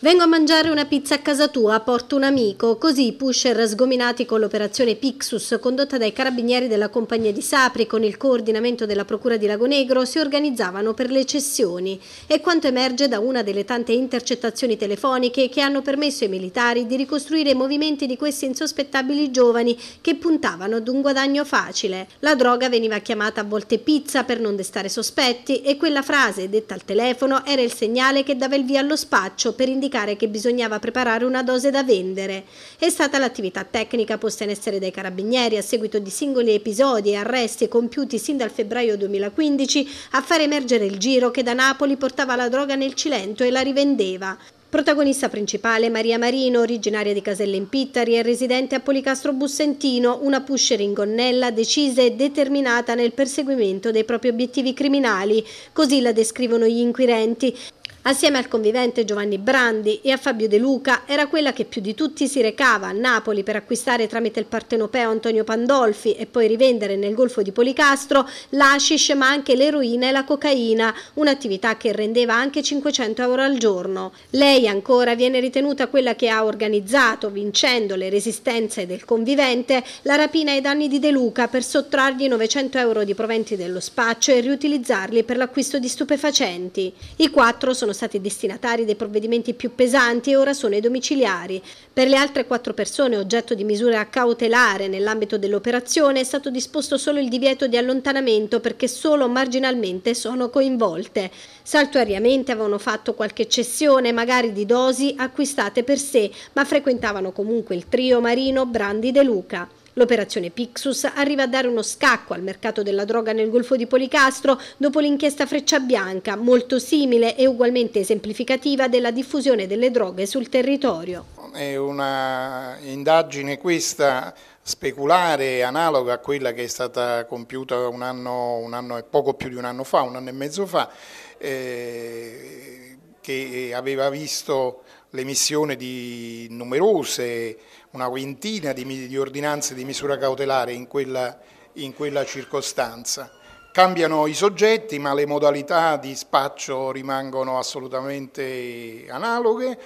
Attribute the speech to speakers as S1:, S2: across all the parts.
S1: Vengo a mangiare una pizza a casa tua, porto un amico. Così i pusher sgominati con l'operazione Pixus condotta dai carabinieri della compagnia di Sapri con il coordinamento della procura di Lagonegro si organizzavano per le cessioni. È quanto emerge da una delle tante intercettazioni telefoniche che hanno permesso ai militari di ricostruire i movimenti di questi insospettabili giovani che puntavano ad un guadagno facile. La droga veniva chiamata a volte pizza per non destare sospetti e quella frase detta al telefono era il segnale che dava il via allo spaccio per indicare indicare che bisognava preparare una dose da vendere. È stata l'attività tecnica posta in essere dai carabinieri a seguito di singoli episodi e arresti compiuti sin dal febbraio 2015 a far emergere il giro che da Napoli portava la droga nel Cilento e la rivendeva. Protagonista principale Maria Marino, originaria di Caselle in Pittari e residente a Policastro Bussentino, una pusher in gonnella decisa e determinata nel perseguimento dei propri obiettivi criminali, così la descrivono gli inquirenti, Assieme al convivente Giovanni Brandi e a Fabio De Luca era quella che più di tutti si recava a Napoli per acquistare tramite il partenopeo Antonio Pandolfi e poi rivendere nel Golfo di Policastro l'ascis ma anche l'eroina e la cocaina, un'attività che rendeva anche 500 euro al giorno. Lei ancora viene ritenuta quella che ha organizzato, vincendo le resistenze del convivente, la rapina ai danni di De Luca per sottrargli 900 euro di proventi dello spaccio e riutilizzarli per l'acquisto di stupefacenti. I quattro sono stati destinatari dei provvedimenti più pesanti e ora sono i domiciliari. Per le altre quattro persone oggetto di misura cautelare nell'ambito dell'operazione è stato disposto solo il divieto di allontanamento perché solo marginalmente sono coinvolte. Saltuariamente avevano fatto qualche cessione, magari di dosi acquistate per sé, ma frequentavano comunque il trio marino Brandi De Luca. L'operazione Pixus arriva a dare uno scacco al mercato della droga nel Golfo di Policastro dopo l'inchiesta Freccia Bianca, molto simile e ugualmente esemplificativa della diffusione delle droghe sul territorio.
S2: È una indagine questa speculare analoga a quella che è stata compiuta un anno, un anno, poco più di un anno fa, un anno e mezzo fa, eh, che eh, aveva visto l'emissione di numerose, una quintina di, di ordinanze di misura cautelare in quella, in quella circostanza. Cambiano i soggetti ma le modalità di spaccio rimangono assolutamente analoghe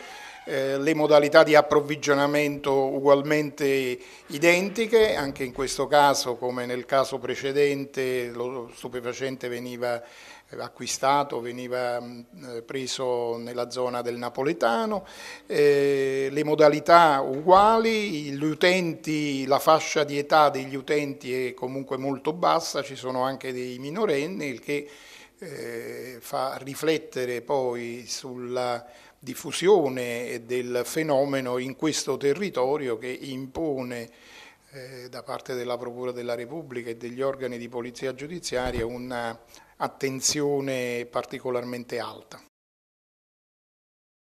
S2: eh, le modalità di approvvigionamento ugualmente identiche, anche in questo caso come nel caso precedente lo stupefacente veniva eh, acquistato, veniva mm, eh, preso nella zona del napoletano, eh, le modalità uguali, gli utenti, la fascia di età degli utenti è comunque molto bassa, ci sono anche dei minorenni, il che eh, fa riflettere poi sulla diffusione del fenomeno in questo territorio che impone eh, da parte della Procura della Repubblica e degli organi di polizia giudiziaria un'attenzione particolarmente alta.